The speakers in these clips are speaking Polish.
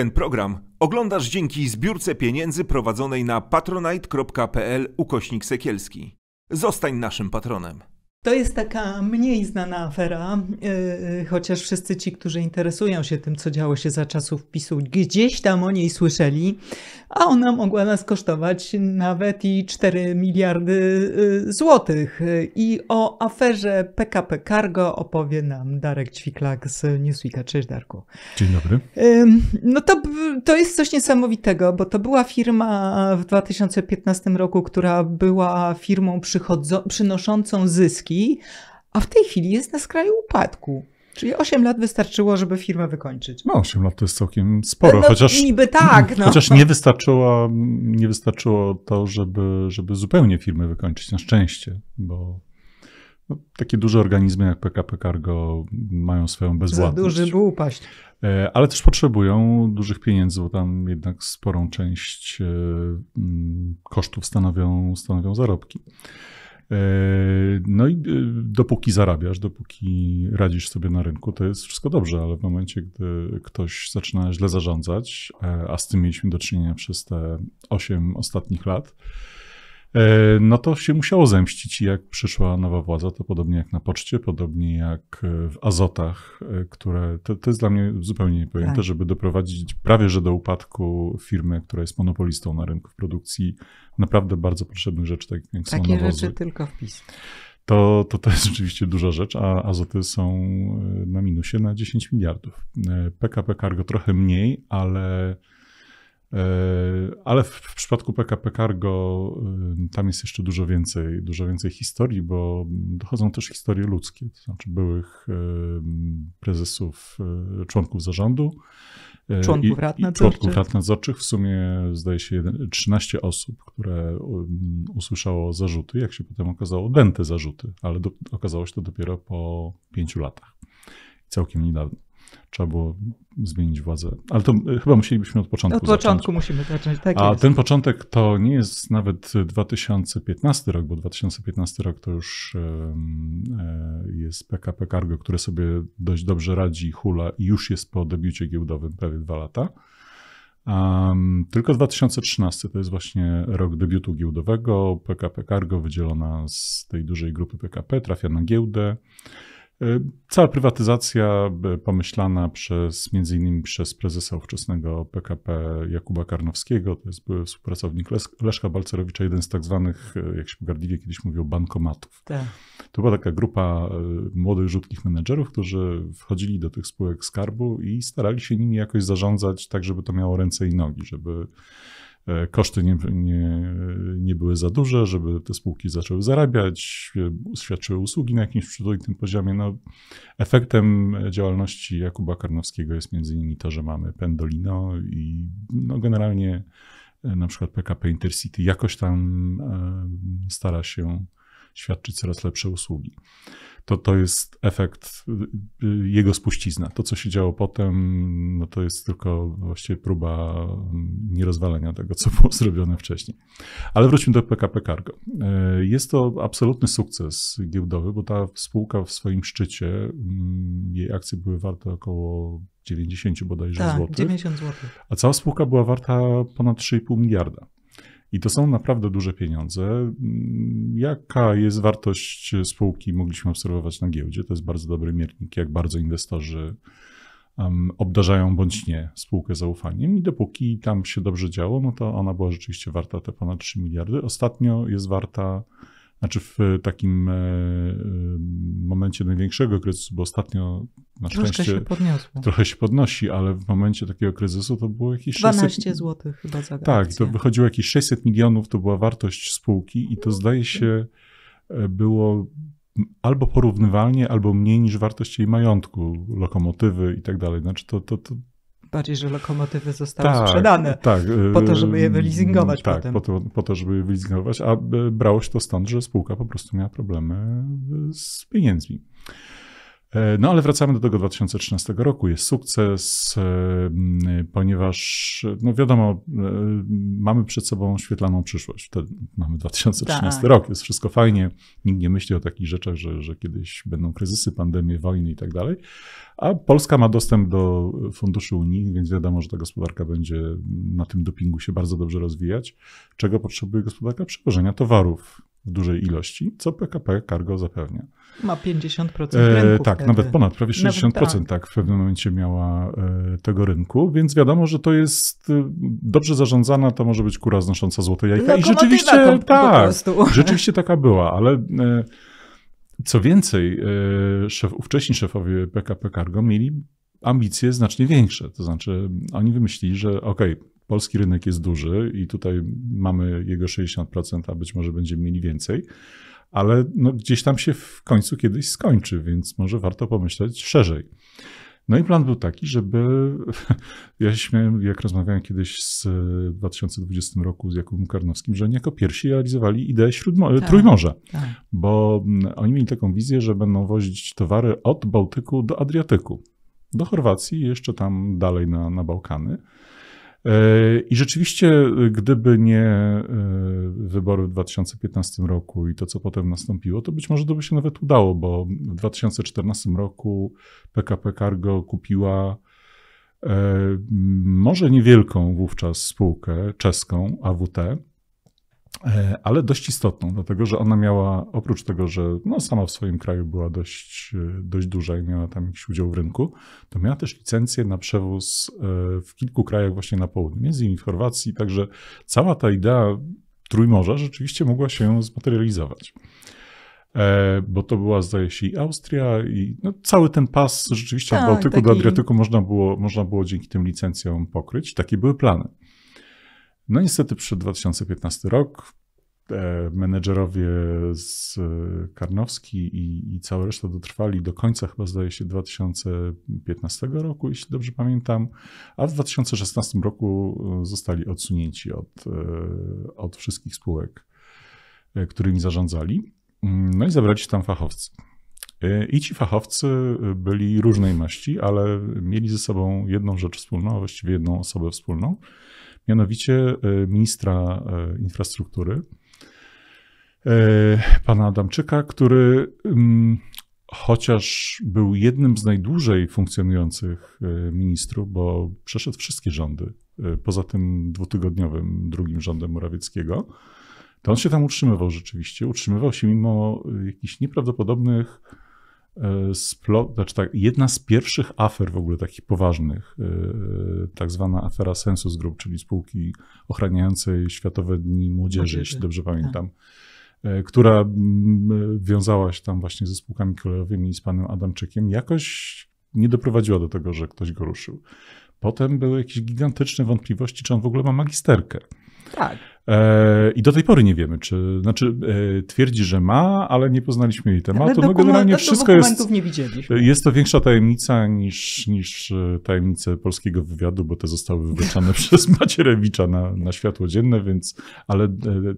Ten program oglądasz dzięki zbiórce pieniędzy prowadzonej na patronite.pl ukośnik sekielski. Zostań naszym patronem. To jest taka mniej znana afera, y, y, chociaż wszyscy ci, którzy interesują się tym, co działo się za czasów PiSu, gdzieś tam o niej słyszeli, a ona mogła nas kosztować nawet i 4 miliardy y, złotych. I o aferze PKP Cargo opowie nam Darek Ćwiklak z Newsweeka. Cześć Darku. Dzień dobry. no to, to jest coś niesamowitego, bo to była firma w 2015 roku, która była firmą przynoszącą zyski a w tej chwili jest na skraju upadku. Czyli 8 lat wystarczyło, żeby firmę wykończyć. No 8 lat to jest całkiem sporo, no, no, chociaż niby tak. No. Chociaż nie wystarczyło, nie wystarczyło to, żeby, żeby zupełnie firmę wykończyć, na szczęście, bo no, takie duże organizmy jak PKP Cargo mają swoją bezwładność. Za duży był upaść. E, ale też potrzebują dużych pieniędzy, bo tam jednak sporą część e, kosztów stanowią, stanowią zarobki. E, no i e, dopóki zarabiasz, dopóki radzisz sobie na rynku, to jest wszystko dobrze, ale w momencie, gdy ktoś zaczyna źle zarządzać, e, a z tym mieliśmy do czynienia przez te 8 ostatnich lat, E, no to się musiało zemścić. I jak przyszła nowa władza, to podobnie jak na poczcie, podobnie jak e, w azotach, e, które to, to jest dla mnie zupełnie niepojęte, tak. żeby doprowadzić prawie że do upadku firmy, która jest monopolistą na rynku w produkcji naprawdę bardzo potrzebnych rzeczy, tak jak są Takie nawozy. rzeczy tylko wpis. To, to, to jest rzeczywiście duża rzecz, a azoty są na minusie na 10 miliardów. PKP Cargo trochę mniej, ale ale w, w, przypadku PKP Cargo y, tam jest jeszcze dużo więcej, dużo więcej historii, bo dochodzą też historie ludzkie, to znaczy byłych y, prezesów, y, członków zarządu. Członków rad nadzorczych. Członków rad nadzorczych, w sumie zdaje się 13 osób, które usłyszało zarzuty, jak się potem okazało, dęte zarzuty, ale do, okazało się to dopiero po pięciu latach, całkiem niedawno trzeba było zmienić władzę. Ale to y, chyba musielibyśmy od początku Od początku zacząć. musimy zacząć, tak A jest. ten początek to nie jest nawet 2015 rok, bo 2015 rok to już e, jest PKP Cargo, które sobie dość dobrze radzi, hula i już jest po debiucie giełdowym prawie dwa lata. Um, tylko 2013 to jest właśnie rok debiutu giełdowego. PKP Cargo wydzielona z tej dużej grupy PKP trafia na giełdę. E, cała prywatyzacja e, pomyślana przez, między innymi przez prezesa ówczesnego PKP Jakuba Karnowskiego, to jest były współpracownik Leszka Balcerowicza, jeden z tak zwanych, e, jak się pogardliwie kiedyś mówił, bankomatów. Tak. To była taka grupa młodych, rzutkich menedżerów, którzy wchodzili do tych spółek skarbu i starali się nimi jakoś zarządzać tak, żeby to miało ręce i nogi, żeby E, koszty nie, nie, nie były za duże, żeby te spółki zaczęły zarabiać, e, świadczyły usługi na jakimś przyzwoitym poziomie. No, efektem działalności Jakuba Karnowskiego jest między innymi to, że mamy Pendolino i no, generalnie e, na przykład PKP Intercity jakoś tam stara się świadczyć coraz lepsze usługi to to jest efekt, y, y, jego spuścizna. To, co się działo potem, no to jest tylko właściwie próba mm, nierozwalenia tego, co było zrobione wcześniej. Ale wróćmy do PKP Cargo. Y, jest to absolutny sukces giełdowy, bo ta spółka w swoim szczycie, mm, jej akcje były warte około 90 bodajże tak, złotych. 90 złotych A cała spółka była warta ponad 3,5 miliarda. I to są naprawdę duże pieniądze. Jaka jest wartość spółki, mogliśmy obserwować na giełdzie. To jest bardzo dobry miernik, jak bardzo inwestorzy um, obdarzają bądź nie spółkę zaufaniem. I dopóki tam się dobrze działo, no to ona była rzeczywiście warta te ponad 3 miliardy. Ostatnio jest warta znaczy w e, takim e, e, momencie największego kryzysu, bo ostatnio na Troszkę szczęście się podniosło. trochę się podnosi, ale w momencie takiego kryzysu to było jakieś 12 600... zł chyba za Tak, to wychodziło jakieś 600 milionów, to była wartość spółki i to zdaje się było albo porównywalnie, albo mniej niż wartość jej majątku, lokomotywy i tak dalej. Znaczy to, to, to Bardziej, że lokomotywy zostały tak, sprzedane tak, y, po to, żeby je wyleasingować mm, tak, potem. Po to, po to, żeby je wyleasingować, a y, brało się to stąd, że spółka po prostu miała problemy y, z pieniędzmi. No ale wracamy do tego 2013 roku. Jest sukces, e, ponieważ, no wiadomo, e, mamy przed sobą świetlaną przyszłość. Wtedy mamy 2013 tak. rok, jest wszystko fajnie. Nikt nie myśli o takich rzeczach, że, że kiedyś będą kryzysy, pandemie, wojny i tak dalej. A Polska ma dostęp do funduszy Unii, więc wiadomo, że ta gospodarka będzie na tym dopingu się bardzo dobrze rozwijać. Czego potrzebuje gospodarka? Przewożenia towarów w dużej ilości, co PKP Cargo zapewnia. Ma 50% e, rynku. E, tak, wtedy. nawet ponad, prawie 60% tak. tak. w pewnym momencie miała e, tego rynku, więc wiadomo, że to jest e, dobrze zarządzana, to może być kura znosząca złote jajka. I rzeczywiście tak, rzeczywiście taka była, ale e, co więcej, e, szef, ówcześni szefowie PKP Cargo mieli ambicje znacznie większe. To znaczy, oni wymyślili, że okej, okay, polski rynek jest duży i tutaj mamy jego 60%, a być może będziemy mieli więcej, ale no, gdzieś tam się w końcu kiedyś skończy, więc może warto pomyśleć szerzej. No i plan był taki, żeby. Ja się śmiałem, jak rozmawiałem kiedyś z 2020 e, roku z Jakubem Karnowskim, że oni jako pierwsi realizowali ideę śródmo- tak, Trójmorza, tak. bo mm, oni mieli taką wizję, że będą wozić towary od Bałtyku do Adriatyku, do Chorwacji, jeszcze tam dalej na, na Bałkany. E, I rzeczywiście, e, gdyby nie e, wybory w 2015 roku i to, co potem nastąpiło, to być może to by się nawet udało, bo w 2014 roku PKP Cargo kupiła może niewielką wówczas spółkę czeską AWT, E, ale dość istotną, dlatego że ona miała, oprócz tego, że no, sama w swoim kraju była dość, e, dość duża i miała tam jakiś udział w rynku, to miała też licencję na przewóz e, w kilku krajach właśnie na południu, między innymi w Chorwacji, także cała ta idea Trójmorza rzeczywiście mogła się zmaterializować. Bo to była, zdaje się, i Austria, i no, cały ten pas rzeczywiście od tak, Bałtyku taki... do Adriatyku można było, można było dzięki tym licencjom pokryć. Takie były plany. No niestety przed 2015 rok, e, menedżerowie z e, Karnowski i, i cała reszta dotrwali do końca chyba zdaje się 2015 roku, jeśli dobrze pamiętam, a w 2016 roku e, zostali odsunięci od, od wszystkich spółek, którymi zarządzali. Mm, no i zabrali się tam fachowcy. I ci fachowcy byli różnej maści, ale mieli ze sobą jedną rzecz wspólną, a właściwie jedną osobę wspólną – mianowicie e, ministra e, infrastruktury, e, pana Adamczyka, który mm, chociaż był jednym z najdłużej funkcjonujących ministrów, bo przeszedł wszystkie rządy, poza tym dwutygodniowym drugim rządem Morawieckiego, to on się tam utrzymywał rzeczywiście. Utrzymywał się mimo jakichś nieprawdopodobnych E, znaczy tak, jedna z pierwszych afer w ogóle takich poważnych, e, e, tak zwana afera Sensus Group, czyli spółki ochraniającej Światowe Dni Młodzieży, jeśli dobrze pamiętam, tak. która wiązała się tam właśnie ze spółkami kolejowymi i z panem Adamczykiem, jakoś nie doprowadziła do tego, że ktoś go ruszył. Potem były jakieś gigantyczne wątpliwości, czy on w ogóle ma magisterkę. Tak. E, I do tej pory nie wiemy, czy, znaczy e, twierdzi, że ma, ale nie poznaliśmy jej tematu. Ale dokument, no generalnie wszystko jest, nie widzieliśmy. jest to większa tajemnica niż, niż e, tajemnice polskiego wywiadu, bo te zostały wywleczane przez Macierewicza na, na światło dzienne, więc, ale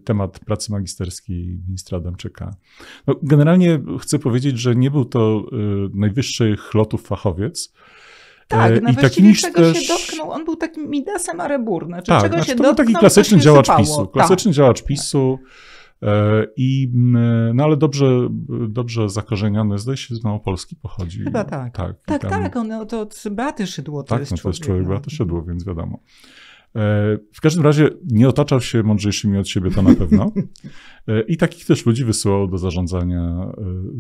temat pracy magisterskiej ministra Adamczyka. No, generalnie chcę powiedzieć, że nie był to najwyższych lotów fachowiec, tak, e, no I właściwie czego też... się dotknął, on był takim Midasem Areburny. Czy tak, czego znaczy, się to dotknął, taki klasyczny działacz PiSu. Klasyczny tak. działacz PiSu. I, mm, no ale dobrze, dobrze zakorzeniony, zdaje się, z Małopolski pochodzi. Chyba tak. Tak, tak, tam... tak on to od Beaty Szydło to tak, jest no, to jest człowiek, człowiek no. Beaty Szydło, więc wiadomo. E, w każdym razie nie otaczał się mądrzejszymi od siebie, to na pewno. E, I takich też ludzi wysyłał do zarządzania e,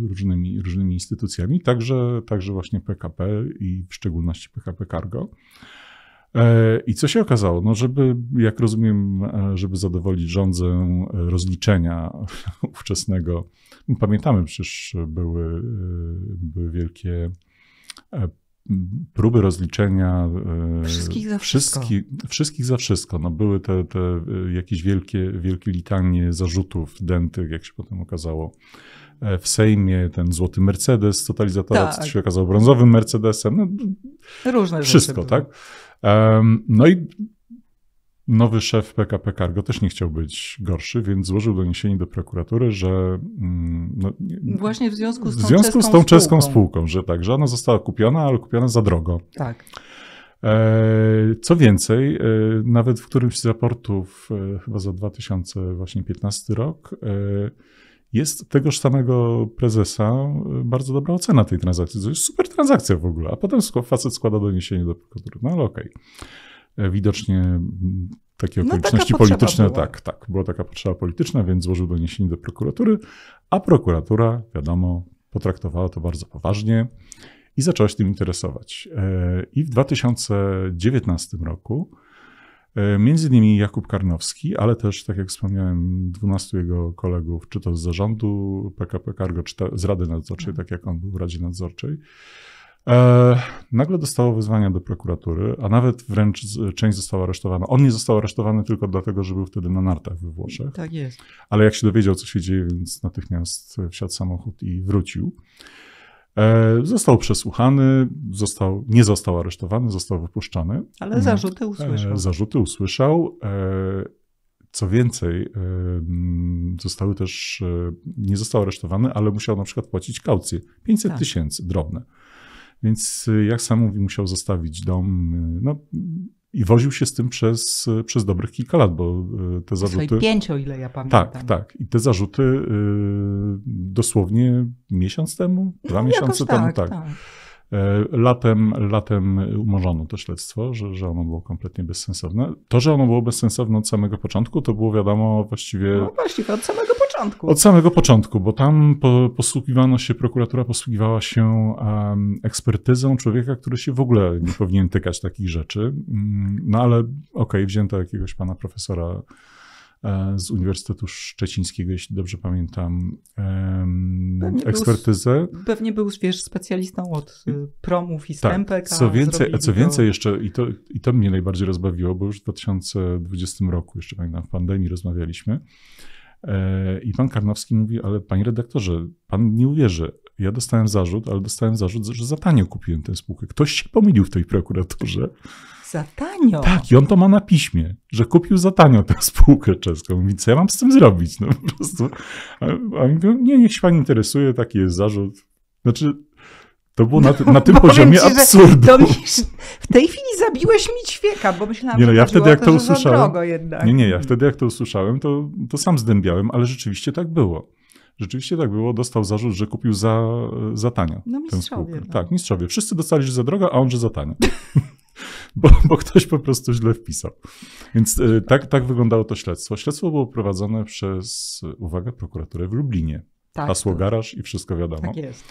różnymi, różnymi instytucjami, także, także właśnie PKP i w szczególności PKP Cargo. I co się okazało? No, żeby, jak rozumiem, żeby zadowolić rządzę rozliczenia ówczesnego, no, pamiętamy przecież były, były wielkie próby rozliczenia e, wszystkich za wszystko. Wszystkich, wszystkich za wszystko. No były te, te e, jakieś wielkie, wielkie litanie zarzutów dętych, jak się potem okazało. E, w Sejmie ten złoty Mercedes, totalizatora, tak. co się okazało brązowym Mercedesem. No, Różne wszystko, rzeczy. Wszystko, tak? Um, no i Nowy szef PKP Cargo też nie chciał być gorszy, więc złożył doniesienie do prokuratury, że. Mm, no, Właśnie w związku z tą, w związku czeską, z tą czeską spółką. spółką. że tak, że ona została kupiona, ale kupiona za drogo. Tak. E, co więcej, e, nawet w którymś z raportów, e, chyba za 2015 rok, jest tegoż samego prezesa bardzo dobra ocena tej transakcji. To jest super transakcja w ogóle, a potem facet składa doniesienie do prokuratury. No ale okej. Okay widocznie takie no, okoliczności no, polityczne, była. tak, tak, była taka potrzeba polityczna, więc złożył doniesienie do prokuratury, a prokuratura, wiadomo, potraktowała to bardzo poważnie i zaczęła się tym interesować. E, I w 2019 roku e, Między innymi Jakub Karnowski, ale też, tak jak wspomniałem, 12 jego kolegów, czy to z zarządu PKP Cargo, czy z Rady Nadzorczej, tak. tak jak on był w Radzie Nadzorczej, E, nagle dostało wezwania do prokuratury, a nawet wręcz część została aresztowana. On nie został aresztowany tylko dlatego, że był wtedy na nartach we Włoszech. Tak jest. Ale jak się dowiedział, co się dzieje, więc natychmiast wsiadł samochód i wrócił. E, został przesłuchany, został, nie został aresztowany, został wypuszczony. Ale zarzuty usłyszał. E, zarzuty usłyszał. E, co więcej, e, zostały też, e, nie został aresztowany, ale musiał na przykład płacić kaucję 500 tak. tysięcy tak. drobne. Więc y, jak sam mówi, musiał zostawić dom. Y, no, i woził się z tym przez, y, przez dobrych kilka lat, bo te zarzuty. Swoje pięć, ile ja pamiętam. Tak, tak. I te zarzuty dosłownie miesiąc temu, dwa no, miesiące temu, tak. tak. tak. E, latem, latem umorzono to śledztwo, że, że ono było kompletnie bezsensowne. To, że ono było bezsensowne od samego początku, to było wiadomo właściwie. No właściwie od samego początku. Od samego początku, bo tam po, posługiwano się, prokuratura posługiwała się um, ekspertyzą człowieka, który się w ogóle nie powinien tykać takich rzeczy. Mm, no ale okej, okay, wzięto jakiegoś pana profesora E, z Uniwersytetu Szczecińskiego, jeśli dobrze pamiętam, pewnie ekspertyzę. Był, pewnie był, wiesz, specjalistą od y, promów i tak. Co więcej, co więcej jeszcze, i to, i to mnie najbardziej rozbawiło, bo już w 2020 roku, jeszcze pamiętam, w pandemii rozmawialiśmy, e, i pan Karnowski mówi, ale panie redaktorze, pan nie uwierzy, ja dostałem zarzut, ale dostałem zarzut, że za tanio kupiłem tę spółkę. Ktoś się pomylił w tej prokuraturze. Za tanio. Tak, i on to ma na piśmie, że kupił za tanio tę spółkę czeską. Mówi, co ja mam z tym zrobić? No po prostu. A, a mówię, nie, niech się pan interesuje, taki jest zarzut. Znaczy, to było na, ty, na tym no, poziomie ci, absurdu. To mi, w tej chwili zabiłeś mi ćwieka, bo myślałam, nie, no, ja wtedy jak to, to usłyszałem. Nie, nie, ja wtedy jak to usłyszałem, to, to sam zdębiałem, ale rzeczywiście tak było. Rzeczywiście tak było, dostał zarzut, że kupił za, za tanio. No mistrzowie. No. Tak, mistrzowie. Wszyscy dostali, że za drogo, a on, że za tanio. Bo, bo, ktoś po prostu źle wpisał. Więc e, tak, tak wyglądało to śledztwo. Śledztwo było prowadzone przez, uwaga, prokuraturę w Lublinie. Tak, Hasło to... Tak. garaż i wszystko wiadomo. Tak jest.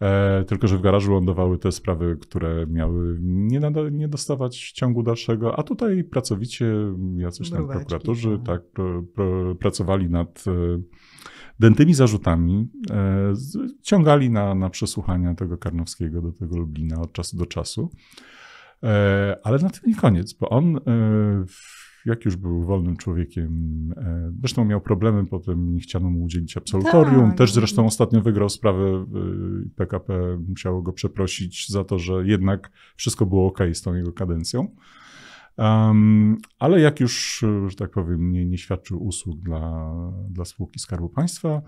E, tylko, że w garażu lądowały te sprawy, które miały nie, nada, nie dostawać ciągu dalszego, a tutaj pracowicie, jacyś tam Mróweczki, prokuratorzy, no. tak, pracowali nad e, dętymi zarzutami, e, z, ciągali na, na przesłuchania tego Karnowskiego do tego Lublina od czasu do czasu. E, ale na tym nie koniec, bo on, e, jak już był wolnym człowiekiem, e, zresztą miał problemy, potem nie chciano mu udzielić absolutorium. Tak. Też zresztą ostatnio wygrał sprawę PKP, musiało go przeprosić za to, że jednak wszystko było ok z tą jego kadencją. Um, ale jak już, że tak powiem, nie, nie świadczył usług dla, dla spółki Skarbu Państwa,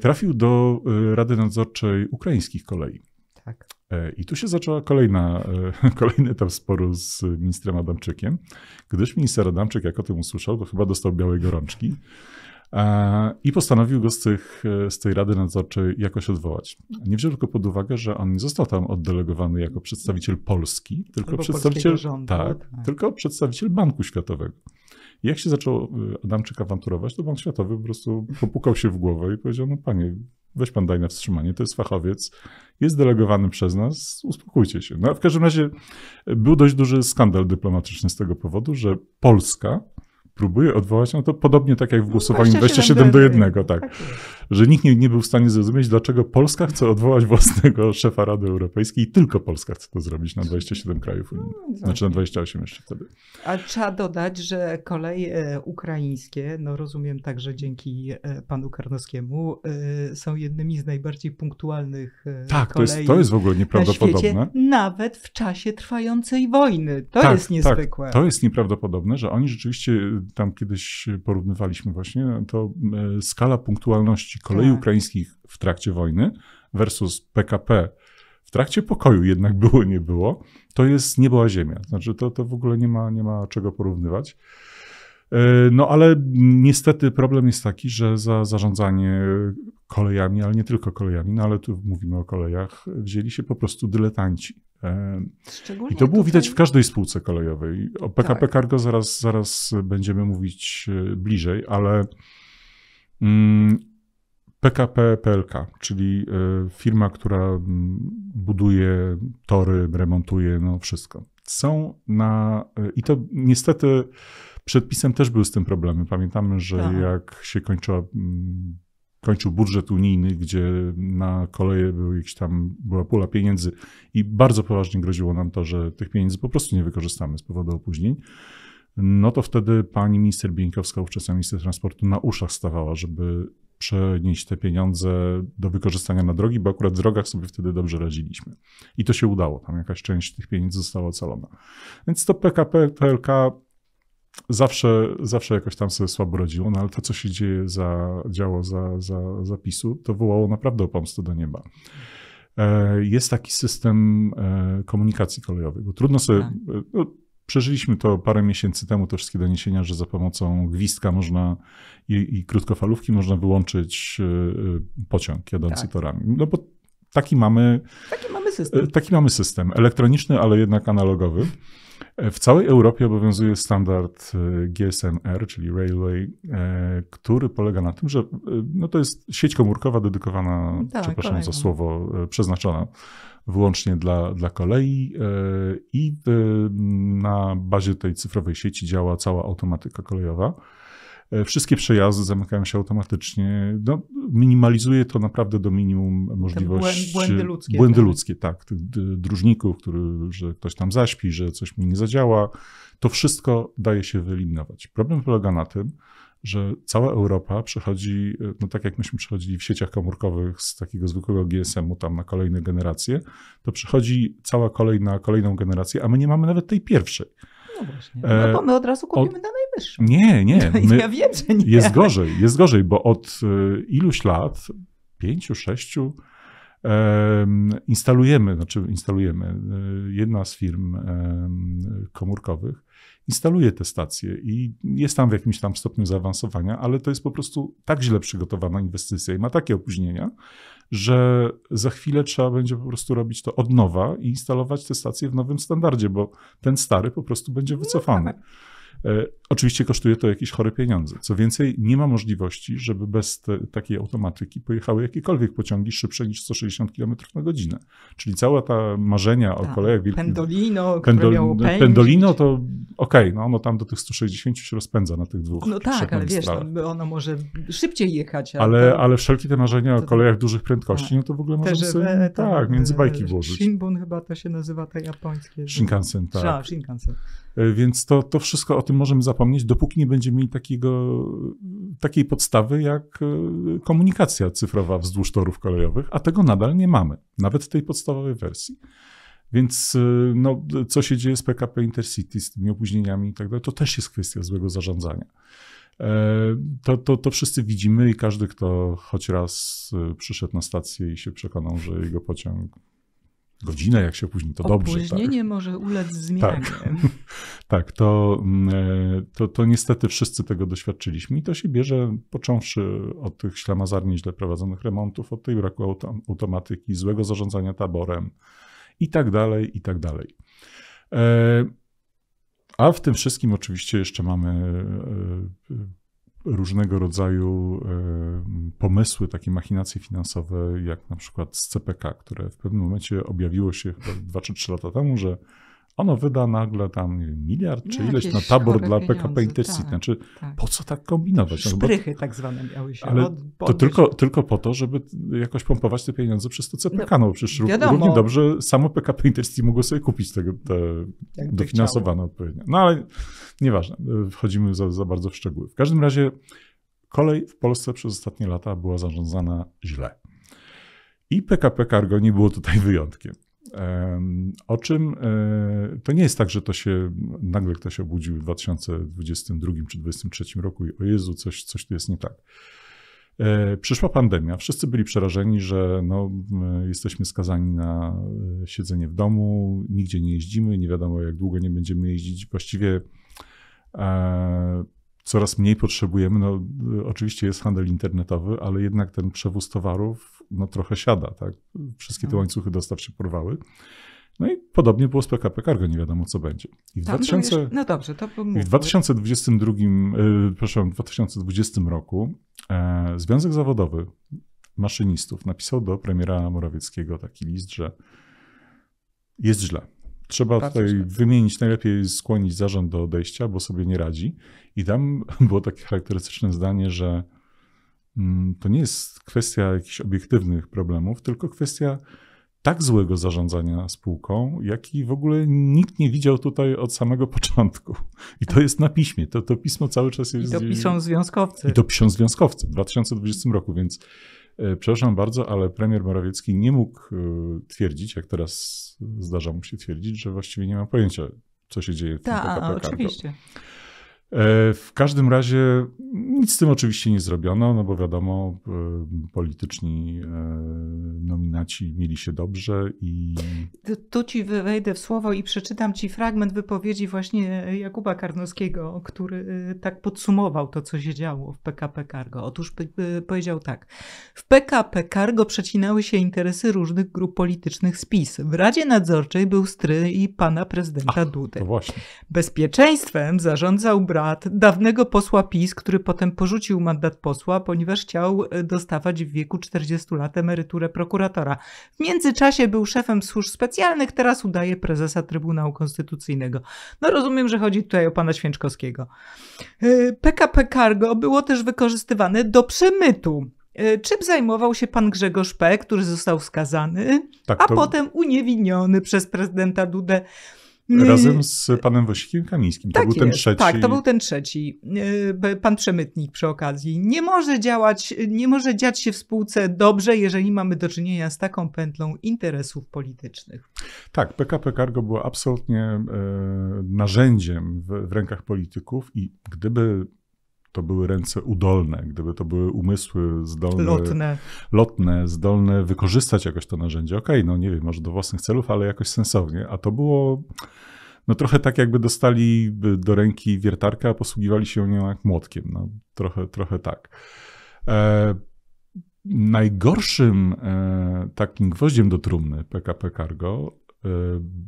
trafił do Rady Nadzorczej Ukraińskich Kolei. Tak. E, I tu się zaczęła kolejna, e, kolejny etap sporu z ministrem Adamczykiem, gdyż minister Adamczyk, jak o tym usłyszał, to chyba dostał białej gorączki e, i postanowił go z, tych, z tej Rady Nadzorczej jakoś odwołać. Nie wziął tylko pod uwagę, że on nie został tam oddelegowany jako przedstawiciel Polski, tylko przedstawiciel rządu, tak, tak. tylko przedstawiciel Banku Światowego. Jak się zaczął y, Adamczyk awanturować, to Bank Światowy po prostu popukał się w głowę i powiedział, no panie, weź pan daj na wstrzymanie, to jest fachowiec, jest delegowany przez nas, uspokójcie się. No, w każdym razie y, był dość duży skandal dyplomatyczny z tego powodu, że Polska próbuje odwołać, no to podobnie tak jak w głosowaniu 27, 27 do 1, tak. tak że nikt nie, nie był w stanie zrozumieć, dlaczego Polska chce odwołać własnego szefa Rady Europejskiej i tylko Polska chce to zrobić na 27 krajów Unii. No, no, znaczy na 28 tak. jeszcze wtedy. A trzeba dodać, że koleje ukraińskie, no rozumiem także dzięki e, panu Karnowskiemu, e, są jednymi z najbardziej punktualnych tak, e, kolei. Tak, to, to jest, w ogóle nieprawdopodobne. Na nawet w czasie trwającej wojny. To tak, jest tak. niezwykłe. Tak, to jest nieprawdopodobne, że oni rzeczywiście tam kiedyś porównywaliśmy właśnie, no to skala punktualności prędkości kolei tak. ukraińskich w trakcie wojny versus PKP w trakcie pokoju jednak było, nie było, to jest była ziemia. Znaczy to, to w ogóle nie ma, nie ma czego porównywać. E, no ale niestety problem jest taki, że za zarządzanie kolejami, ale nie tylko kolejami, no ale tu mówimy o kolejach, wzięli się po prostu dyletanci. E, I to było tutaj... widać w każdej spółce kolejowej. O PKP tak. Cargo zaraz, zaraz będziemy mówić e, bliżej, ale mm, PKP PLK, czyli e, firma, która buduje tory, remontuje, no wszystko. Są na. E, I to niestety przed PiSem też były z tym problemy. Pamiętamy, że Aha. Tak. jak się kończyła, kończył budżet unijny, gdzie na koleje był jakiś tam, była pula pieniędzy i bardzo poważnie groziło nam to, że tych pieniędzy po prostu nie wykorzystamy z powodu opóźnień no to wtedy pani minister Bieńkowska, ówczesna minister transportu, na uszach stawała, żeby przenieść te pieniądze do wykorzystania na drogi, bo akurat w drogach sobie wtedy dobrze radziliśmy. I to się udało, tam jakaś część tych pieniędzy została ocalona. Więc to PKP, PLK zawsze, zawsze jakoś tam sobie słabo rodziło, no ale to, co się dzieje za, działo za, za zapisu, to wołało naprawdę o pomstę do nieba. E, jest taki system e, komunikacji kolejowej, bo trudno sobie, tak. e, no, Przeżyliśmy to parę miesięcy temu, te wszystkie doniesienia, że za pomocą gwizdka można i, i krótkofalówki można wyłączyć e, e, pociąg jadący tak. torami. No bo taki mamy, taki mamy e, system. Taki mamy system. Elektroniczny, ale jednak analogowy. W całej Europie obowiązuje standard e, GSM-R, czyli Railway, e, który polega na tym, że e, no to jest sieć komórkowa dedykowana, tak, przepraszam za słowo, przeznaczona wyłącznie dla, dla kolei i na bazie tej cyfrowej sieci działa cała automatyka kolejowa. E, wszystkie przejazdy zamykają się automatycznie. No, minimalizuje to naprawdę do minimum możliwości Błędy, błędy ludzkie. Błędy tak? ludzkie, tak. Tych dróżników, który, że ktoś tam zaśpi, że coś mi nie zadziała. To wszystko daje się wyeliminować. Problem polega na tym, że cała Europa przechodzi, e, no tak jak myśmy przechodzili w sieciach komórkowych z takiego zwykłego GSM-u tam na kolejne generacje, to przechodzi cała kolejna, kolejną generację, a my nie mamy nawet tej pierwszej. No właśnie. E, no bo my od razu kupimy od... na najwyższym. Nie, nie. My... Ja wiem, że nie. Jest gorzej, jest gorzej, bo od e, iluś lat, pięciu, sześciu, instalujemy, znaczy instalujemy, e, jedna z firm komórkowych instaluje te stacje i jest tam w jakimś tam stopniu zaawansowania, ale to jest po prostu tak źle przygotowana inwestycja i ma takie opóźnienia, że za chwilę trzeba będzie po prostu robić to od nowa i instalować te stacje w nowym standardzie, bo ten stary po prostu będzie no wycofany. Oczywiście kosztuje to jakieś chore pieniądze. Co więcej, nie ma możliwości, żeby bez te, takiej automatyki pojechały jakiekolwiek pociągi szybsze niż 160 km na godzinę. Czyli cała ta marzenia o tak. kolejach wielkich... Pendolino, pendol, no, Pendolino to okej, okay, no ono tam do tych 160 się rozpędza na tych dwóch No tak, ale wiesz, no, ono może szybciej jechać. Ale, to, ale wszelkie te marzenia o kolejach dużych prędkości, tak. no to w ogóle możemy sobie, tak, między bajki włożyć. Shinbun chyba to się nazywa, te japońskie. Shinkansen, tak. Shinkansen. E, więc to, to wszystko o tym możemy zapomnieć zapomnieć, dopóki nie będziemy mieli takiego, takiej podstawy jak e, komunikacja cyfrowa wzdłuż torów kolejowych, a tego nadal nie mamy, nawet tej podstawowej wersji. Więc e, no, co się dzieje z PKP Intercity, z tymi opóźnieniami i tak dalej, to też jest kwestia złego zarządzania. E, to, to, to wszyscy widzimy i każdy, kto choć raz przyszedł na stację i się przekonał, że jego pociąg godzinę, jak się później to dobrze. Tak. Opóźnienie tak. może ulec tak. zmianie. Tak, tak to, mm, e, to, to niestety wszyscy tego doświadczyliśmy i to się bierze, począwszy od tych ślamazarnie źle prowadzonych remontów, od tej braku automatyki, złego zarządzania taborem i tak dalej, i tak dalej. E, a w tym wszystkim oczywiście jeszcze mamy e, różnego rodzaju e, pomysły, takie machinacje finansowe, jak na przykład z CPK, które w pewnym momencie objawiło się chyba 2 czy 3 lata temu, że ono wyda nagle tam nie wiem, miliard czy no, ileś na tabor dla PKP Intercity. Tak, znaczy, tak. po co tak kombinować? No, Szprychy bo, tak zwane miały się ale To tylko, tylko po to, żeby jakoś pompować te pieniądze przez to CPK, no, no przecież wiadomo. równie dobrze samo PKP Intercity mogło sobie kupić tego, te dofinansowane odpowiednio. No ale nieważne, e, wchodzimy za, za bardzo w szczegóły. W każdym razie kolej w Polsce przez ostatnie lata była zarządzana źle. I PKP Cargo nie było tutaj wyjątkiem. O czym e, to nie jest tak, że to się nagle ktoś obudził w 2022 czy 2023 roku i o Jezu, coś, coś tu jest nie tak. E, przyszła pandemia, wszyscy byli przerażeni, że no, jesteśmy skazani na e, siedzenie w domu, nigdzie nie jeździmy, nie wiadomo jak długo nie będziemy jeździć. Właściwie coraz mniej potrzebujemy. No, y, oczywiście jest handel internetowy, ale jednak ten przewóz towarów no, trochę siada. Tak? Wszystkie te tak. łańcuchy dostaw się porwały. No i podobnie było z PKP Cargo, nie wiadomo co będzie. I w, 2000, tak, już, no dobrze, to w 2022, y, proszę, w 2020 roku e, Związek Zawodowy Maszynistów napisał do premiera Morawieckiego taki list, że jest źle. Trzeba Bardzo tutaj wymienić, najlepiej skłonić zarząd do odejścia, bo sobie nie radzi. I tam było takie charakterystyczne zdanie, że mm, to nie jest kwestia jakichś obiektywnych problemów, tylko kwestia tak złego zarządzania spółką, jaki w ogóle nikt nie widział tutaj od samego początku. I to jest na piśmie. To, to pismo cały czas jest. I to piszą związkowcy. I to piszą związkowcy w 2020 roku, więc E, przepraszam bardzo, ale premier Morawiecki nie mógł e, twierdzić, jak teraz zdarza mu się twierdzić, że właściwie nie ma pojęcia, co się dzieje w Ta, tym PKP Cargo. oczywiście. E, w każdym razie nic z tym oczywiście nie zrobiono, no bo wiadomo, e, polityczni e, nominaci mieli się dobrze i. Tu ci wejdę w słowo i przeczytam ci fragment wypowiedzi właśnie Jakuba Karnowskiego, który tak podsumował to, co się działo w PKP Cargo. Otóż powiedział tak: W PKP Cargo przecinały się interesy różnych grup politycznych z PiS. W Radzie Nadzorczej był stryj pana prezydenta Ach, Dudy. Bezpieczeństwem zarządzał brat dawnego posła PiS, który potem porzucił mandat posła, ponieważ chciał e, dostawać w wieku 40 lat emeryturę prokuratora. W międzyczasie był szefem służb specjalnych, teraz udaje prezesa Trybunału Konstytucyjnego. No rozumiem, że chodzi tutaj o pana Święczkowskiego. PKP e, Cargo było też wykorzystywane do przemytu. E, czym zajmował się pan Grzegorz P., który został skazany, tak, to... a potem uniewinniony przez prezydenta Dudę. Mm. Razem z panem Wojciechem Kamińskim. To tak był ten trzeci. Tak, to był ten trzeci. Y, pan przemytnik przy okazji. Nie może działać, nie może dziać się w spółce dobrze, jeżeli mamy do czynienia z taką pętlą interesów politycznych. Tak, PKP Cargo było absolutnie e, narzędziem w, w rękach polityków i gdyby to były ręce udolne, gdyby to były umysły zdolne, lotne, lotne zdolne wykorzystać jakoś to narzędzie. Okej, okay, no nie wiem, może do własnych celów, ale jakoś sensownie. A to było no trochę tak jakby dostali do ręki wiertarkę, a posługiwali się nią jak młotkiem. No, trochę, trochę tak. E, najgorszym e, takim gwoździem do trumny PKP Cargo Y,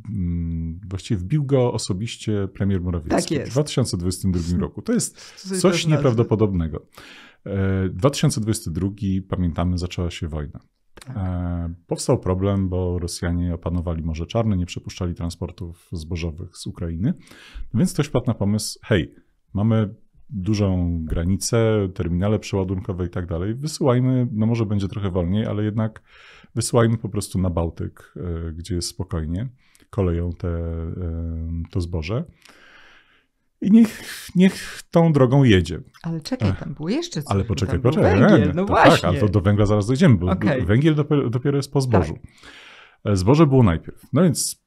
mm, właściwie wbił go osobiście premier Morawiecki tak w 2022 roku. To jest coś nieprawdopodobnego. 2022, y, pamiętamy, zaczęła się wojna. Tak. E, powstał problem, bo Rosjanie opanowali Morze Czarne, nie przepuszczali transportów zbożowych z Ukrainy. więc ktoś padł na pomysł: hej, mamy dużą granicę, terminale przeładunkowe i tak dalej, wysyłajmy, no może będzie trochę wolniej, ale jednak wysyłajmy po prostu na Bałtyk, e, gdzie jest spokojnie, koleją te, e, to zboże. I niech, niech tą drogą jedzie. Ale czekaj, tam było jeszcze coś. Ale poczekaj, tam poczekaj. Węgiel, no to, właśnie. Tak, ale to do węgla zaraz dojdziemy, bo okay. węgiel dopiero, dopiero, jest po zbożu. Tak. E, zboże było najpierw. No więc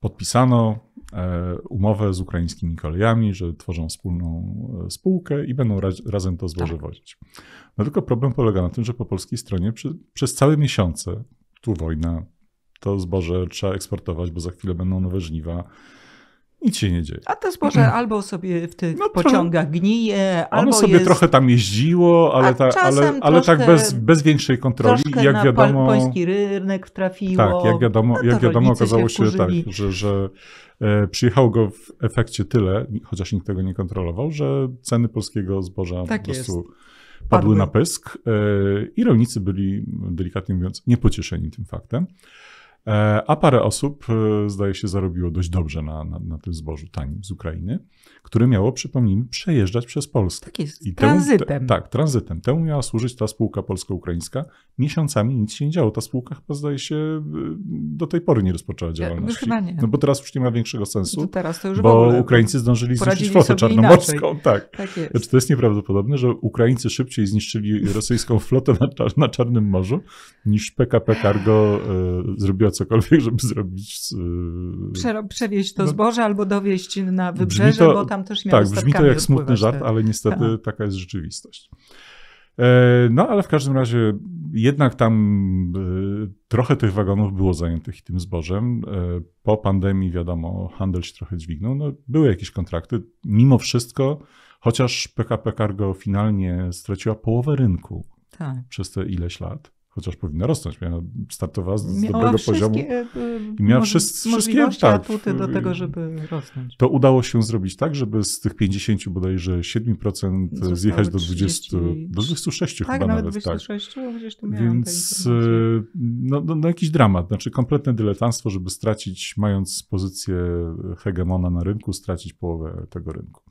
podpisano, E, umowę z ukraińskimi kolejami, że tworzą wspólną e, spółkę i będą raz, razem to zboże wozić. No tylko problem polega na tym, że po polskiej stronie przy, przez całe miesiące, tu wojna, to zboże trzeba eksportować, bo za chwilę będą nowe żniwa, nic się nie dzieje. A to zboże mm. albo sobie w tych no, pociągach gnije, albo. Ono sobie jest... trochę tam jeździło, ale, ta, ale, ale tak troszkę, tak bez, bez większej kontroli. Jak na wiadomo. Polski rynek trafiło. Tak, jak wiadomo, no jak wiadomo okazało się, się tak, że, że e, przyjechało go w efekcie tyle, chociaż nikt tego nie kontrolował, że ceny polskiego zboża tak po prostu. Jest padły na pysk e, i rolnicy byli, delikatnie mówiąc, niepocieszeni tym faktem. E, a parę osób, e, zdaje się, zarobiło dość dobrze na, na, na tym zbożu tanim z Ukrainy, które miało, przypomnijmy, przejeżdżać przez Polskę. Tak jest, I tranzytem. Temu, te, tak, tranzytem. Temu miała służyć ta spółka polsko-ukraińska. Miesiącami nic się nie działo. Ta spółka chyba, zdaje się, e, do tej pory nie rozpoczęła działalności. No nie. No bo teraz już nie ma większego sensu, to teraz to już bo Ukraińcy zdążyli zniszczyć flotę czarnomorską. Tak. tak jest. Znaczy, to jest nieprawdopodobne, że Ukraińcy szybciej zniszczyli rosyjską flotę na, na Czarnym Morzu, niż PKP Cargo y, zrobiła cokolwiek, żeby zrobić. Prze przewieźć to no, zboże albo dowieść na wybrzeże, to, bo tam też miało Tak, brzmi to jak smutny żart, ale niestety taka jest rzeczywistość. E, no, ale w każdym razie jednak tam e, trochę tych wagonów było zajętych tym zbożem. E, po pandemii, wiadomo, handel się trochę dźwignął. No, były jakieś kontrakty. Mimo wszystko, chociaż PKP Cargo finalnie straciła połowę rynku tak. przez te ileś lat, chociaż powinna rosnąć. Miała, startowała z dobrego poziomu y, y, i miała moż, wszystkie tak, atuty do tego, żeby rosnąć. To udało się zrobić tak, żeby z tych 50 bodajże 7% Zostały zjechać do 20, do 26 tak, chyba nawet. nawet 26, tak. Więc y, no, no, no, jakiś dramat, znaczy kompletne dyletanstwo, żeby stracić, mając pozycję hegemona na rynku, stracić połowę tego rynku.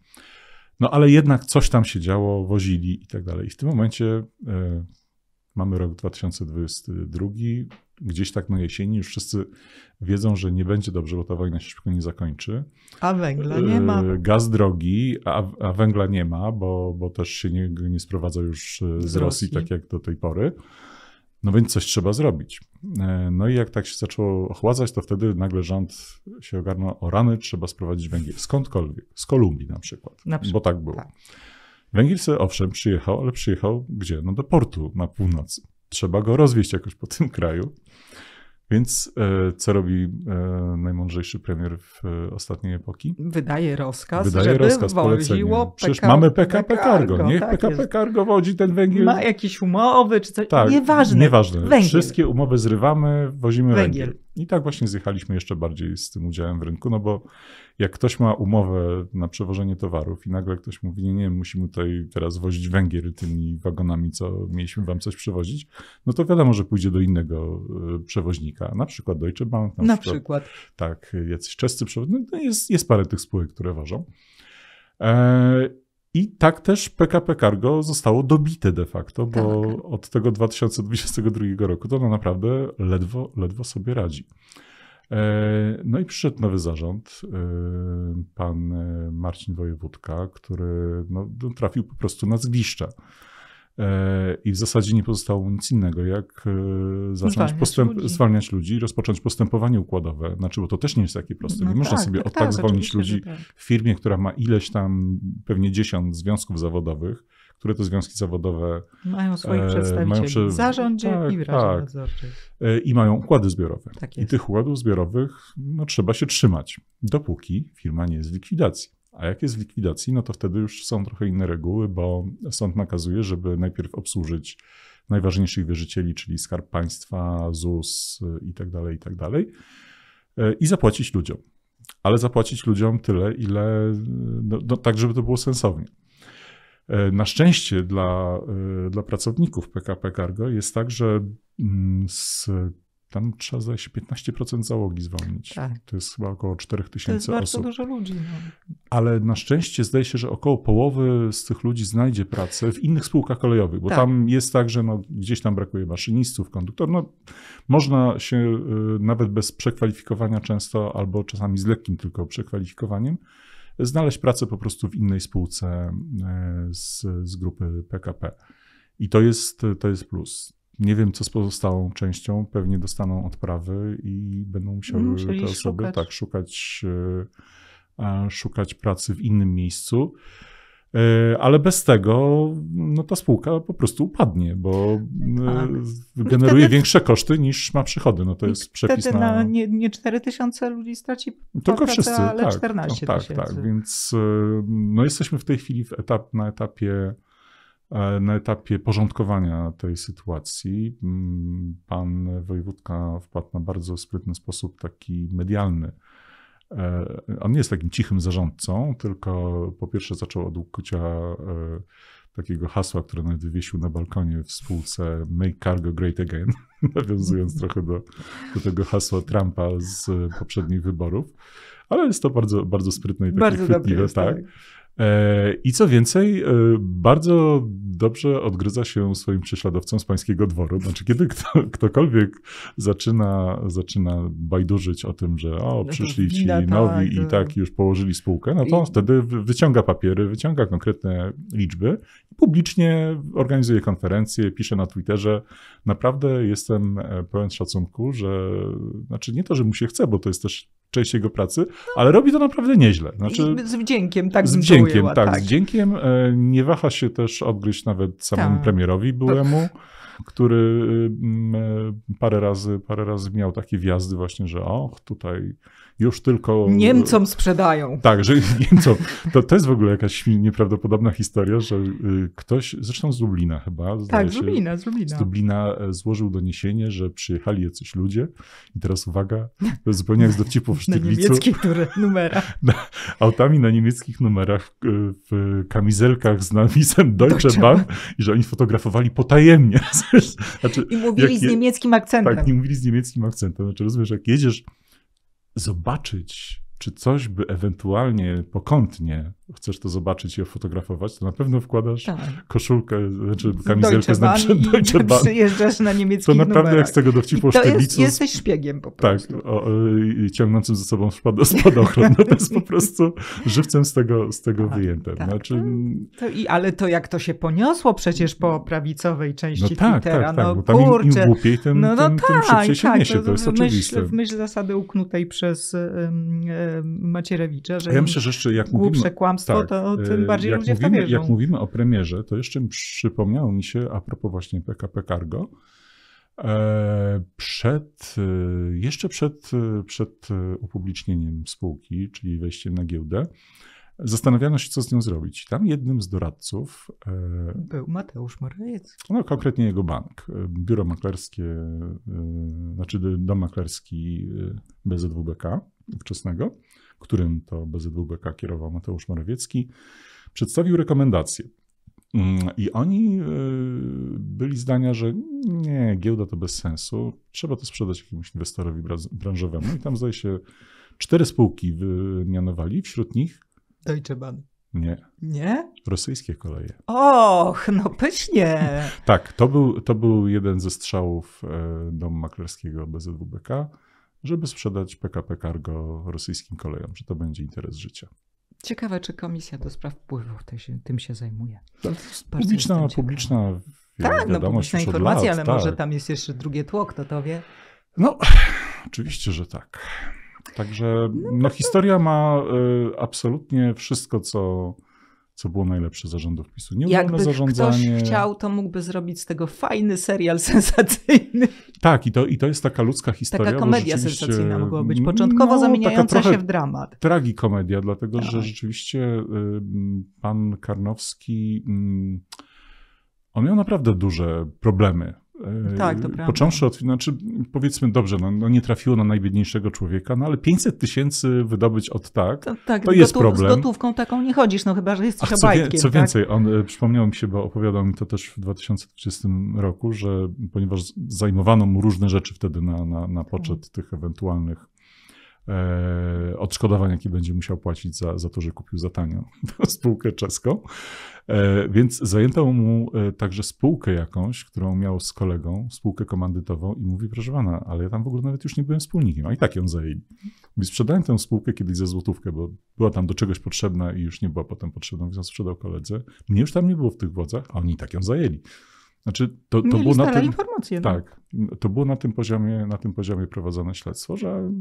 No ale jednak coś tam się działo, wozili i tak dalej. I w tym momencie Mamy rok 2022, gdzieś tak na jesieni już wszyscy wiedzą, że nie będzie dobrze, bo ta wojna się szybko nie zakończy. A węgla nie ma. E, gaz drogi, a, a węgla nie ma, bo, bo też się nie, nie sprowadza już e, z, z Rosji, Rosji, tak jak do tej pory. No więc coś trzeba zrobić. E, no i jak tak się zaczęło ochładzać, to wtedy nagle rząd się ogarnął, o rany trzeba sprowadzić węgiel skądkolwiek, z Kolumbii na przykład, na przykład bo tak było. Tak. Węgilsy, owszem, przyjechał, ale przyjechał gdzie? No do portu na północy. Trzeba go rozwieść jakoś po tym kraju. Więc e, co robi e, najmądrzejszy premier w e, ostatniej epoki? Wydaje rozkaz, Wydaje żeby rozkaz, woziło Przecież mamy PKP Cargo. Tak Niech tak PKP Cargo wodzi ten węgiel. Ma jakieś umowy czy coś. Tak, nieważne. Nieważne. Węgiel. Wszystkie umowy zrywamy, wozimy węgiel. węgiel. I tak właśnie zjechaliśmy jeszcze bardziej z tym udziałem w rynku, no bo jak ktoś ma umowę na przewożenie towarów i nagle ktoś mówi, nie, nie, musimy tutaj teraz wozić węgier tymi wagonami, co mieliśmy wam coś przewozić, no to wiadomo, że pójdzie do innego e, przewoźnika, na przykład Deutsche Bank. Na, na przykład, przykład, Tak, jacyś czescy przewoźnicy, no jest, jest parę tych spółek, które wożą. Eee, i tak też PKP Cargo zostało dobite de facto, bo tak. od tego 2022 roku to ono naprawdę ledwo, ledwo sobie radzi. E, no i przyszedł nowy zarząd, e, pan e, Marcin Wojewódka, który no, no, trafił po prostu na zgliszcza. E, I w zasadzie nie pozostało nic innego, jak e, zacząć postęp, ludzi. zwalniać ludzi, rozpocząć postępowanie układowe. Znaczy, bo to też nie jest takie proste. No nie tak, można sobie tak, od tak, tak zwolnić ludzi tak. w firmie, która ma ileś tam, pewnie dziesiąt związków zawodowych, które te związki zawodowe mają e, swoich e, przedstawicieli mają przy... w zarządzie tak, i w tak. I mają układy zbiorowe. Tak I tych układów zbiorowych no, trzeba się trzymać, dopóki firma nie jest w likwidacji. A jak jest w likwidacji, no to wtedy już są trochę inne reguły, bo sąd nakazuje, żeby najpierw obsłużyć najważniejszych wierzycieli, czyli Skarb Państwa, ZUS tak dalej tak e, i zapłacić ludziom. Ale zapłacić ludziom tyle, ile, no, no, tak żeby to było sensownie. E, na szczęście dla, e, dla pracowników PKP Cargo jest tak, że mm, z tam trzeba zaś 15% załogi zwolnić. Tak. To jest chyba około 4000 osób. To jest bardzo dużo ludzi. No. Ale na szczęście zdaje się, że około połowy z tych ludzi znajdzie pracę w innych spółkach kolejowych, bo tak. tam jest tak, że no, gdzieś tam brakuje maszynistów, konduktorów. No, można się y, nawet bez przekwalifikowania często, albo czasami z lekkim tylko przekwalifikowaniem, znaleźć pracę po prostu w innej spółce y, z, z grupy PKP. I to jest, to jest plus. Nie wiem, co z pozostałą częścią. Pewnie dostaną odprawy i będą musiały mhm, Musieli te osoby szukać. tak szukać, e, szukać pracy w innym miejscu. E, ale bez tego no, ta spółka po prostu upadnie, bo e, tak. No generuje wtedy, większe koszty niż ma przychody. No, to jest przepis na... na... nie, nie 4 tysiące ludzi straci Tylko pracę, wszyscy, ale tak, 14 no, tak, tysięcy. Tak, więc no, jesteśmy w tej chwili w etap, na etapie E, na etapie porządkowania tej sytuacji mm, pan wojewódka wpadł na bardzo sprytny sposób, taki medialny. E, on nie jest takim cichym zarządcą, tylko po pierwsze zaczął od ukucia e, takiego hasła, które nawet wywiesił na balkonie w spółce Make Cargo Great Again, nawiązując trochę do, do tego hasła Trumpa z poprzednich wyborów. Ale jest to bardzo, bardzo sprytne i takie bardzo chwytliwe, tak. tak. E, I co więcej, e, bardzo dobrze odgryza się swoim prześladowcom z pańskiego dworu. Znaczy, kiedy kto, ktokolwiek zaczyna, zaczyna bajdurzyć o tym, że o, no przyszli ci tak, nowi i tak. tak już położyli spółkę, no to on wtedy wyciąga papiery, wyciąga konkretne liczby, publicznie organizuje konferencje, pisze na Twitterze. Naprawdę jestem e, pełen szacunku, że znaczy nie to, że mu się chce, bo to jest też część jego pracy, ale robi to naprawdę nieźle. Znaczy, z wdziękiem, tak Z wdziękiem, ujęła, tak, tak, z wdziękiem. E, nie waha się też odgryźć nawet samemu tak. premierowi byłemu który y, e, parę razy, parę razy miał takie wjazdy właśnie, że och, tutaj już tylko... Niemcom e, sprzedają. Tak, że Niemcom. To, to jest w ogóle jakaś nieprawdopodobna historia, że y, ktoś, zresztą z Lublina chyba, tak, z Lublina, z Lublina. Z Lublina e, złożył doniesienie, że przyjechali jacyś ludzie i teraz uwaga, zupełnie jak z dowcipów w Sztyglicu. Na niemieckich numerach. Na, autami na niemieckich numerach e, w kamizelkach z napisem Deutsche Bahn i że oni fotografowali potajemnie. Znaczy, I mówili z niemieckim akcentem. Tak, nie mówili z niemieckim akcentem. Znaczy rozumiesz, jak jedziesz zobaczyć, czy coś by ewentualnie pokątnie chcesz to zobaczyć i ofotografować, to na pewno wkładasz tak. koszulkę znaczy kamizelkę z napisem Deutsche Bahn. przyjeżdżasz na niemiecki To naprawdę jak z tego dowcipu sztybicu. jesteś szpiegiem po tak, prostu. Tak, o, y, ciągnącym ze sobą spadochron. No to jest po prostu żywcem z tego, z tego tak, wyjęte. Tak. Znaczy, no mm, to i, ale to jak to się poniosło przecież po mm. prawicowej części no tak, tak Twittera. Tak, tak, no tam kurczę. Im, im głupiej, tym, no, no tym, tak, tym szybciej się tak, niesie. To, to jest myśl, oczywiste. W myśl zasady uknutej przez um, Macierewicza, że ja myślę, że jeszcze jak mówimy, kłamstwo, tak. to tym e, bardziej jak ludzie mówimy, w to wierzą. Jak mówimy o premierze, to jeszcze przypomniało mi się a propos właśnie PKP Cargo, e, przed, e, jeszcze przed, przed upublicznieniem spółki, czyli wejściem na giełdę, zastanawiano się, co z nią zrobić. Tam jednym z doradców był Mateusz Morawiecki. No, konkretnie jego bank, biuro maklerskie, znaczy dom maklerski BZWBK ówczesnego którym to BZWBK kierował Mateusz Morawiecki, przedstawił rekomendacje. Mm, I oni e, byli zdania, że nie, giełda to bez sensu, trzeba to sprzedać jakiemuś inwestorowi branżowemu. I tam zdaje się cztery spółki wymianowali, wśród nich Deutsche Bahn. Nie. Nie? Rosyjskie koleje. Och, no pysznie. tak, to był, to był jeden ze strzałów e, domu maklerskiego BZWBK żeby sprzedać PKP Cargo rosyjskim kolejom, że to będzie interes życia. Ciekawe, czy komisja do spraw wpływów tym się zajmuje. Tak, publiczna, publiczna tak, no, publiczna informacja, lat, ale tak. może tam jest jeszcze drugie tło, kto to wie. No, oczywiście, że tak. Także no, no, no historia ma y, absolutnie wszystko, co co było najlepsze zarządów PiSu. Nie Jakby zarządzanie. ktoś chciał, to mógłby zrobić z tego fajny serial sensacyjny. Tak, i to, i to jest taka ludzka historia. Taka komedia sensacyjna mogła być, no, początkowo no, zamieniająca się w dramat. Tragikomedia, dlatego że tak. rzeczywiście y, pan Karnowski, mm, on miał naprawdę duże problemy E, tak, to prawda. Począwszy od, znaczy powiedzmy dobrze, no, no, nie trafiło na najbiedniejszego człowieka, no ale 500 tysięcy wydobyć od tak, to, tak, to jest gotów, problem. Z gotówką taką nie chodzisz, no chyba, że jesteś co, obajtkiem. co tak? więcej, on, e, przypomniał mi się, bo opowiadał mi to też w 2020 roku, że ponieważ zajmowano mu różne rzeczy wtedy na, na, na poczet mhm. tych ewentualnych e, odszkodowań, jakie będzie musiał płacić za, za to, że kupił za tanio spółkę czeską. E, więc zajęto mu e, także spółkę jakąś, którą miał z kolegą, spółkę komandytową i mówi, proszę pana, ale ja tam w ogóle nawet już nie byłem wspólnikiem, a i tak ją zajęli. Mówi, sprzedałem tę spółkę kiedyś za złotówkę, bo była tam do czegoś potrzebna i już nie była potem potrzebna, więc on sprzedał koledze. Mnie już tam nie było w tych władzach, a oni i tak ją zajęli. Znaczy, to, to było na tym, informacje. No. Tak, no. to było na tym poziomie, na tym poziomie prowadzone śledztwo, że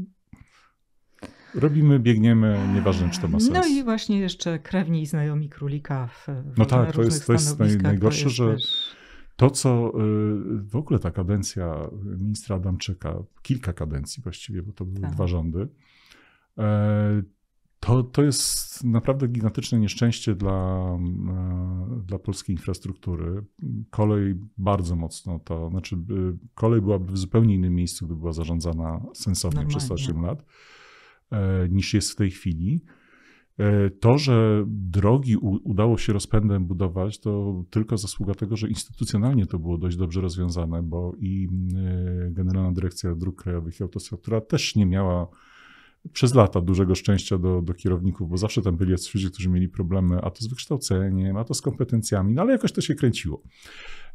Robimy, biegniemy, nieważne czy to ma sens. No i właśnie jeszcze krewni i znajomi królika w, w No tak, to jest, to jest najgorsze, to jest że też... to co y, w ogóle ta kadencja ministra Adamczyka, kilka kadencji właściwie, bo to były tak. dwa rządy, e, to, to jest naprawdę gigantyczne nieszczęście dla, e, dla polskiej infrastruktury. Kolej bardzo mocno to, znaczy kolej byłaby w zupełnie innym miejscu, gdyby była zarządzana sensownie Normalnie. przez 8 lat. E, niż jest w tej chwili. E, to, że drogi udało się rozpędem budować, to tylko zasługa tego, że instytucjonalnie to było dość dobrze rozwiązane, bo i e, Generalna Dyrekcja Dróg Krajowych i Autostrad, która też nie miała przez lata dużego szczęścia do, do kierowników, bo zawsze tam byli jacyś ludzie, którzy mieli problemy, a to z wykształceniem, a to z kompetencjami, no ale jakoś to się kręciło.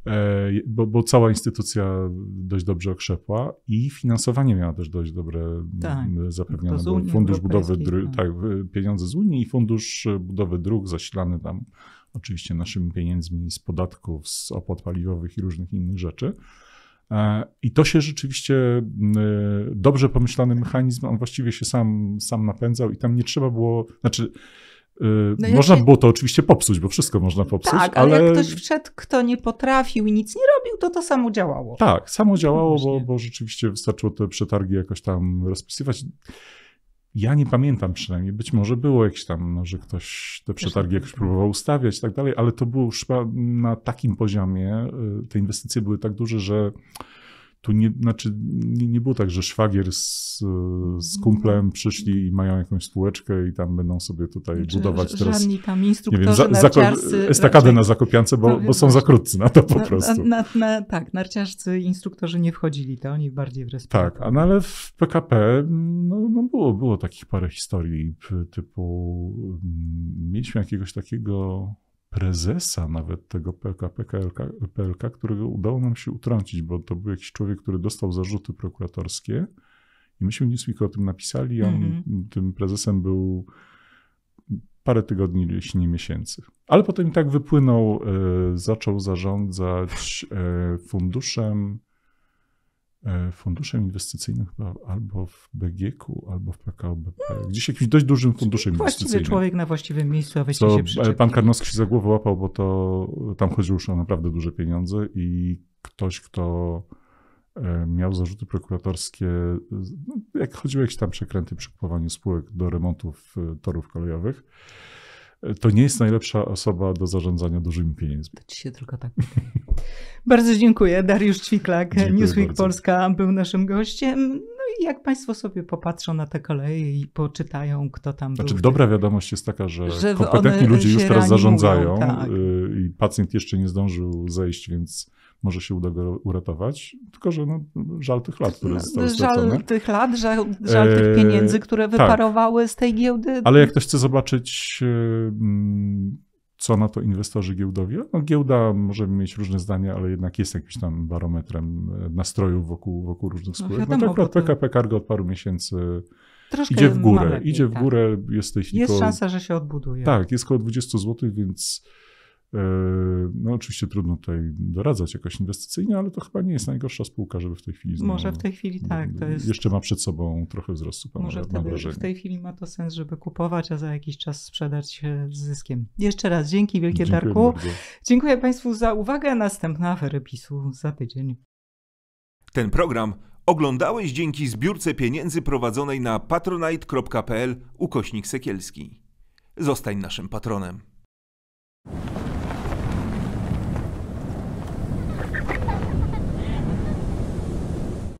E, bo, bo cała instytucja dość dobrze okrzepła i finansowanie miała też dość dobre tak, zapewnione. fundusz budowy dróg, tak, tak pieniądze z Unii i fundusz budowy dróg zasilany tam oczywiście naszymi pieniędzmi z podatków, z opłat paliwowych i różnych innych rzeczy. E, I to się rzeczywiście e, dobrze pomyślany mechanizm, on właściwie się sam, sam napędzał i tam nie trzeba było, znaczy no, no można się... było to oczywiście popsuć, bo wszystko można tak, popsuć. Tak, ale, ale jak ktoś wszedł, kto nie potrafił i nic nie robił, to to samo działało. Tak, samo działało, bo, bo rzeczywiście wystarczyło te przetargi jakoś tam rozpisywać. Ja nie pamiętam przynajmniej, być może było jakieś tam, no, że ktoś te przetargi tak jakoś próbował ustawiać i tak dalej, ale to było już na takim poziomie, y, te inwestycje były tak duże, że tu nie, znaczy, nie, nie było tak, że szwagier z, z mhm. kumplem przyszli i mają jakąś spółeczkę i tam będą sobie tutaj znaczy, budować teraz. tam instruktorzy, nie wiem, za, narciarscy, estakadę na Zakopiance, bo, bo są za krótcy na to po na, prostu. Na, na, tak, narciarscy instruktorzy nie wchodzili, to oni bardziej w respekt. Tak, no, ale w PKP no, no było, było takich parę historii typu mm, mieliśmy jakiegoś takiego prezesa nawet tego PKP PLK, PLK, którego udało nam się utrącić, bo to był jakiś człowiek, który dostał zarzuty prokuratorskie i myśmy w Newsweeku o tym napisali, on mm -hmm. tym prezesem był parę tygodni, jeśli nie miesięcy. Ale potem i tak wypłynął, e, zaczął zarządzać e, funduszem E, funduszem inwestycyjnym chyba albo w bgk albo w PKO BP. Gdzieś jakimś dość dużym funduszem Właściwy inwestycyjnym. Właściwy człowiek na właściwym miejscu, a się przyczepi. E, pan Karnowski się za głowę łapał, bo to e, tam chodziło już o naprawdę duże pieniądze i ktoś, kto miał zarzuty prokuratorskie, no, jak chodziło jakieś tam przekręty przy kupowaniu spółek do remontów torów kolejowych, to nie jest najlepsza osoba do zarządzania dużymi pieniędzmi. To ci się tylko tak. bardzo dziękuję. Dariusz Ćwiklak, dziękuję Newsweek bardzo. Polska był naszym gościem. No i jak Państwo sobie popatrzą na te koleje i poczytają, kto tam znaczy, był. dobra wiadomość jest taka, że, że kompetentni ludzie już teraz zarządzają mówią, tak. Y, i pacjent jeszcze nie zdążył zejść, więc może się uda go uratować, tylko że no, żal tych lat, które no, zostały Żal stracone. tych lat, żal, żal tych eee, pieniędzy, które tak. wyparowały tak. z tej giełdy. Ale jak ktoś chce zobaczyć co na to inwestorzy giełdowi? No, giełda może mieć różne zdania, ale jednak jest jakimś tam barometrem e, nastrojów wokół, wokół różnych no, spółek. No, wiadomo, no tak, to... PKP Cargo od paru miesięcy Troszkę idzie w górę. Lepiej, idzie w tak. górę, tak. jest Jest koło... szansa, że się odbuduje. Tak, jest około 20 zł, więc Yy, no oczywiście trudno tutaj doradzać jakoś inwestycyjnie, ale to chyba nie jest najgorsza spółka, żeby w tej chwili... Znowu, może w tej chwili no, tak. To jest... Jeszcze ma przed sobą trochę wzrostu. Pan może wtedy, w tej chwili ma to sens, żeby kupować, a za jakiś czas sprzedać z zyskiem. Jeszcze raz dzięki wielkie Dziękuję Darku. Bardzo. Dziękuję Państwu za uwagę. Następna afery PiSu za tydzień. Ten program oglądałeś dzięki zbiórce pieniędzy prowadzonej na patronite.pl ukośnik Sekielski. Zostań naszym patronem.